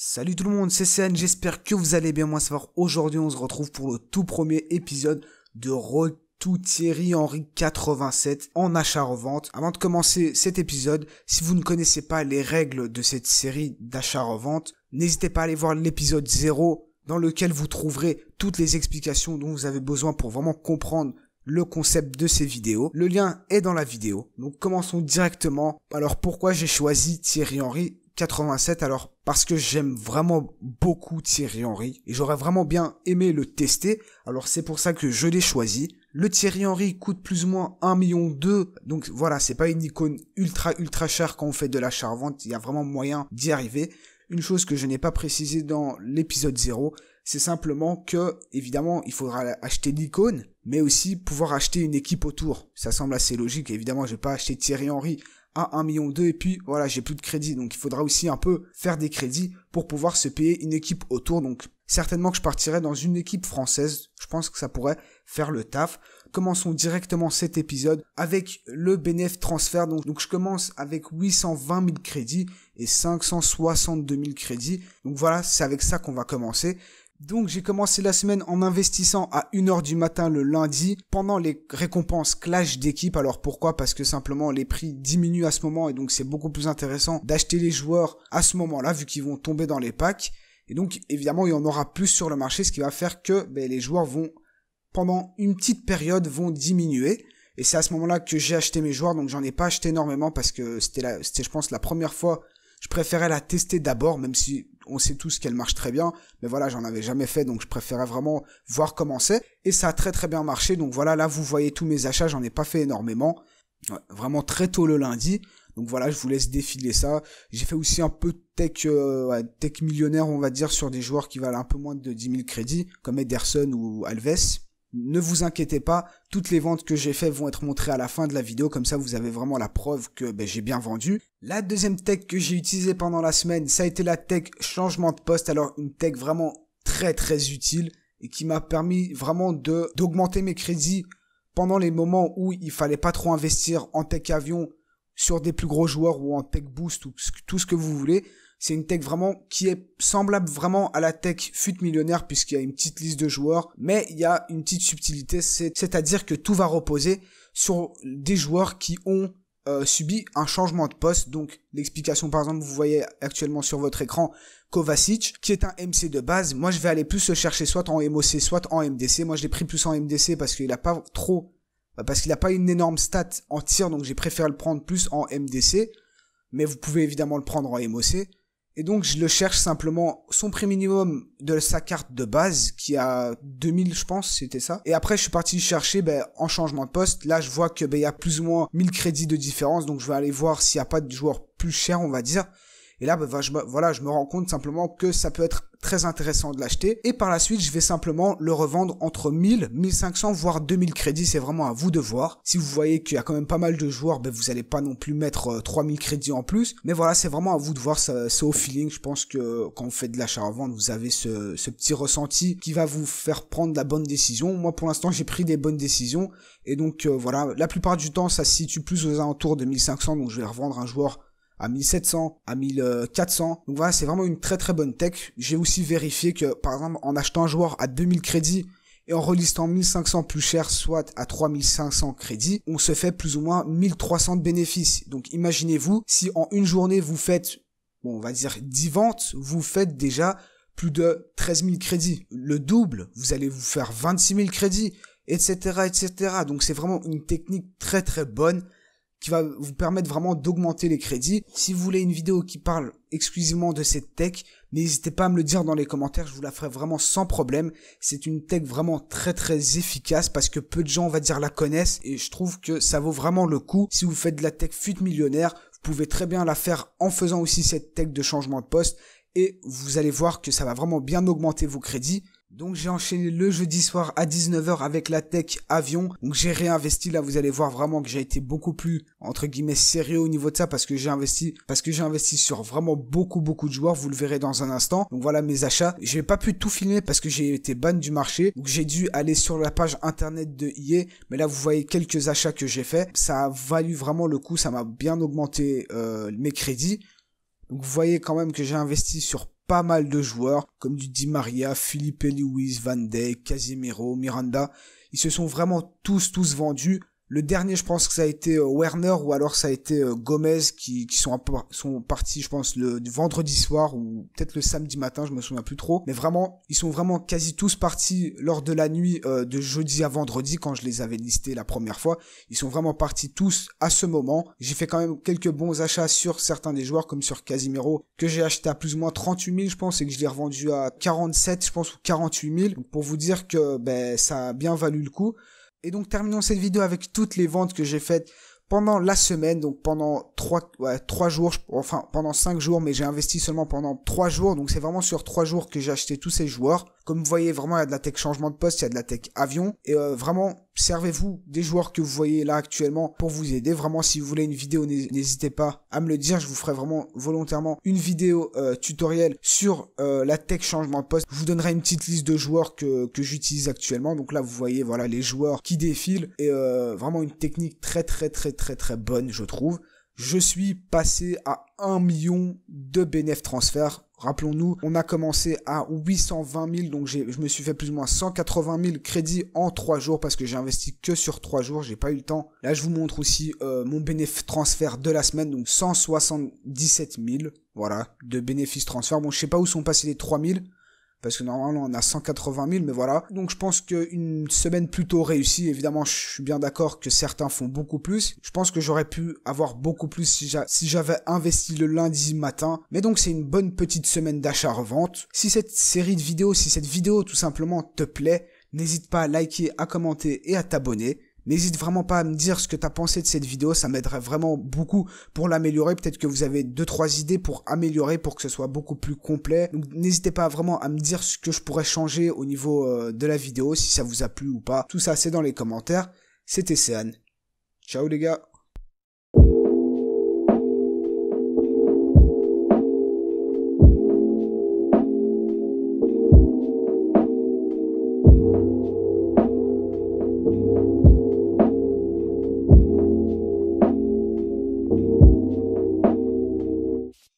Salut tout le monde, c'est CN, j'espère que vous allez bien. Moi, savoir. Aujourd'hui, on se retrouve pour le tout premier épisode de Retout Thierry Henry 87 en achat-revente. Avant de commencer cet épisode, si vous ne connaissez pas les règles de cette série d'achat-revente, n'hésitez pas à aller voir l'épisode 0 dans lequel vous trouverez toutes les explications dont vous avez besoin pour vraiment comprendre le concept de ces vidéos. Le lien est dans la vidéo. Donc commençons directement. Alors pourquoi j'ai choisi Thierry Henry 87 alors parce que j'aime vraiment beaucoup Thierry Henry et j'aurais vraiment bien aimé le tester. Alors c'est pour ça que je l'ai choisi. Le Thierry Henry coûte plus ou moins 1,2 million Donc voilà, c'est pas une icône ultra ultra chère quand on fait de la charvente, il y a vraiment moyen d'y arriver. Une chose que je n'ai pas précisé dans l'épisode 0, c'est simplement que, évidemment, il faudra acheter l'icône, mais aussi pouvoir acheter une équipe autour. Ça semble assez logique, évidemment, je vais pas acheter Thierry Henry à 1 million 2 et puis voilà j'ai plus de crédit donc il faudra aussi un peu faire des crédits pour pouvoir se payer une équipe autour donc certainement que je partirai dans une équipe française je pense que ça pourrait faire le taf commençons directement cet épisode avec le bénéf transfert donc, donc je commence avec 820 000 crédits et 562 000 crédits donc voilà c'est avec ça qu'on va commencer donc j'ai commencé la semaine en investissant à 1h du matin le lundi pendant les récompenses clash d'équipe. Alors pourquoi Parce que simplement les prix diminuent à ce moment et donc c'est beaucoup plus intéressant d'acheter les joueurs à ce moment-là vu qu'ils vont tomber dans les packs. Et donc évidemment il y en aura plus sur le marché ce qui va faire que ben, les joueurs vont pendant une petite période vont diminuer. Et c'est à ce moment-là que j'ai acheté mes joueurs, donc j'en ai pas acheté énormément parce que c'était, la, c'était je pense, la première fois. Je préférais la tester d'abord, même si on sait tous qu'elle marche très bien, mais voilà, j'en avais jamais fait, donc je préférais vraiment voir comment c'est. Et ça a très très bien marché, donc voilà, là vous voyez tous mes achats, j'en ai pas fait énormément, vraiment très tôt le lundi. Donc voilà, je vous laisse défiler ça. J'ai fait aussi un peu tech, euh, tech millionnaire, on va dire, sur des joueurs qui valent un peu moins de 10 000 crédits, comme Ederson ou Alves ne vous inquiétez pas, toutes les ventes que j'ai faites vont être montrées à la fin de la vidéo, comme ça vous avez vraiment la preuve que ben, j'ai bien vendu. La deuxième tech que j'ai utilisée pendant la semaine, ça a été la tech changement de poste, alors une tech vraiment très très utile et qui m'a permis vraiment de d'augmenter mes crédits pendant les moments où il fallait pas trop investir en tech avion sur des plus gros joueurs ou en tech boost ou tout ce que vous voulez c'est une tech vraiment qui est semblable vraiment à la tech fut millionnaire puisqu'il y a une petite liste de joueurs, mais il y a une petite subtilité, c'est-à-dire que tout va reposer sur des joueurs qui ont euh, subi un changement de poste. Donc l'explication par exemple vous voyez actuellement sur votre écran Kovacic qui est un MC de base. Moi je vais aller plus le chercher soit en MOC soit en MDC. Moi je l'ai pris plus en MDC parce qu'il a pas trop bah, parce qu'il a pas une énorme stat en tir donc j'ai préféré le prendre plus en MDC. Mais vous pouvez évidemment le prendre en MOC. Et donc, je le cherche simplement son prix minimum de sa carte de base, qui a 2000, je pense, c'était ça. Et après, je suis parti chercher, ben, en changement de poste. Là, je vois que, ben, il y a plus ou moins 1000 crédits de différence. Donc, je vais aller voir s'il n'y a pas de joueur plus cher, on va dire. Et là, ben, voilà, je me rends compte simplement que ça peut être très intéressant de l'acheter. Et par la suite, je vais simplement le revendre entre 1000, 1500, voire 2000 crédits. C'est vraiment à vous de voir. Si vous voyez qu'il y a quand même pas mal de joueurs, ben vous allez pas non plus mettre 3000 euh, crédits en plus. Mais voilà, c'est vraiment à vous de voir. C'est au feeling. Je pense que euh, quand vous faites de l'achat-revente, vous avez ce, petit ressenti qui va vous faire prendre la bonne décision. Moi, pour l'instant, j'ai pris des bonnes décisions. Et donc, euh, voilà, la plupart du temps, ça se situe plus aux alentours de 1500. Donc, je vais revendre un joueur à 1700, à 1400. Donc voilà, c'est vraiment une très très bonne tech. J'ai aussi vérifié que, par exemple, en achetant un joueur à 2000 crédits, et en relistant 1500 plus cher, soit à 3500 crédits, on se fait plus ou moins 1300 de bénéfices. Donc imaginez-vous, si en une journée vous faites, bon, on va dire 10 ventes, vous faites déjà plus de 13000 crédits. Le double, vous allez vous faire 26 000 crédits, etc., etc. Donc c'est vraiment une technique très très bonne qui va vous permettre vraiment d'augmenter les crédits. Si vous voulez une vidéo qui parle exclusivement de cette tech, n'hésitez pas à me le dire dans les commentaires, je vous la ferai vraiment sans problème. C'est une tech vraiment très très efficace parce que peu de gens, on va dire, la connaissent et je trouve que ça vaut vraiment le coup. Si vous faites de la tech fuite millionnaire, vous pouvez très bien la faire en faisant aussi cette tech de changement de poste et vous allez voir que ça va vraiment bien augmenter vos crédits. Donc j'ai enchaîné le jeudi soir à 19h avec la tech avion. Donc j'ai réinvesti là, vous allez voir vraiment que j'ai été beaucoup plus entre guillemets sérieux au niveau de ça parce que j'ai investi parce que j'ai investi sur vraiment beaucoup beaucoup de joueurs, vous le verrez dans un instant. Donc voilà mes achats. J'ai pas pu tout filmer parce que j'ai été ban du marché. Donc j'ai dû aller sur la page internet de EA. mais là vous voyez quelques achats que j'ai fait. Ça a valu vraiment le coup, ça m'a bien augmenté euh, mes crédits. Donc vous voyez quand même que j'ai investi sur pas mal de joueurs, comme du Di Maria, Philippe Luis, Van Dijk, Casemiro, Miranda. Ils se sont vraiment tous, tous vendus. Le dernier, je pense que ça a été euh, Werner ou alors ça a été euh, Gomez qui, sont, sont partis, je pense, le vendredi soir ou peut-être le samedi matin, je me souviens plus trop. Mais vraiment, ils sont vraiment quasi tous partis lors de la nuit euh, de jeudi à vendredi quand je les avais listés la première fois. Ils sont vraiment partis tous à ce moment. J'ai fait quand même quelques bons achats sur certains des joueurs comme sur Casimiro que j'ai acheté à plus ou moins 38 000, je pense, et que je l'ai revendu à 47, je pense, ou 48 000. pour vous dire que ben, ça a bien valu le coup. Et donc terminons cette vidéo avec toutes les ventes que j'ai faites pendant la semaine, donc pendant 3, ouais, jours, enfin pendant 5 jours, mais j'ai investi seulement pendant 3 jours, donc c'est vraiment sur 3 jours que j'ai acheté tous ces joueurs. Comme vous voyez, vraiment il y a de la tech changement de poste, il y a de la tech avion, et euh, vraiment servez-vous des joueurs que vous voyez là actuellement pour vous aider. Vraiment, si vous voulez une vidéo, n'hésitez pas à me le dire. Je vous ferai vraiment volontairement une vidéo euh, tutoriel sur euh, la tech changement de poste. Je vous donnerai une petite liste de joueurs que, que j'utilise actuellement. Donc là, vous voyez, voilà, les joueurs qui défilent et euh, vraiment une technique très, très, très, très, très bonne, je trouve je suis passé à 1 million de bénéfices transferts. Rappelons-nous, on a commencé à 820 000, donc je me suis fait plus ou moins 180 000 crédits en 3 jours parce que j'ai investi que sur 3 jours, j'ai pas eu le temps. Là, je vous montre aussi euh, mon bénéfice transfert de la semaine, donc 177 000, voilà, de bénéfices transfert. Bon, je sais pas où sont passés les 3 000, parce que normalement on a 180 000, mais voilà. Donc je pense qu'une semaine plutôt réussie, évidemment je suis bien d'accord que certains font beaucoup plus. Je pense que j'aurais pu avoir beaucoup plus si j'avais investi le lundi matin, mais donc c'est une bonne petite semaine d'achat-revente. Si cette série de vidéos, si cette vidéo tout simplement te plaît, n'hésite pas à liker, à commenter et à t'abonner. N'hésite vraiment pas à me dire ce que tu as pensé de cette vidéo, ça m'aiderait vraiment beaucoup pour l'améliorer. Peut-être que vous avez deux trois idées pour améliorer pour que ce soit beaucoup plus complet. N'hésitez pas vraiment à me dire ce que je pourrais changer au niveau euh, de la vidéo si ça vous a plu ou pas. Tout ça c'est dans les commentaires. C'était Sean. Ciao les gars.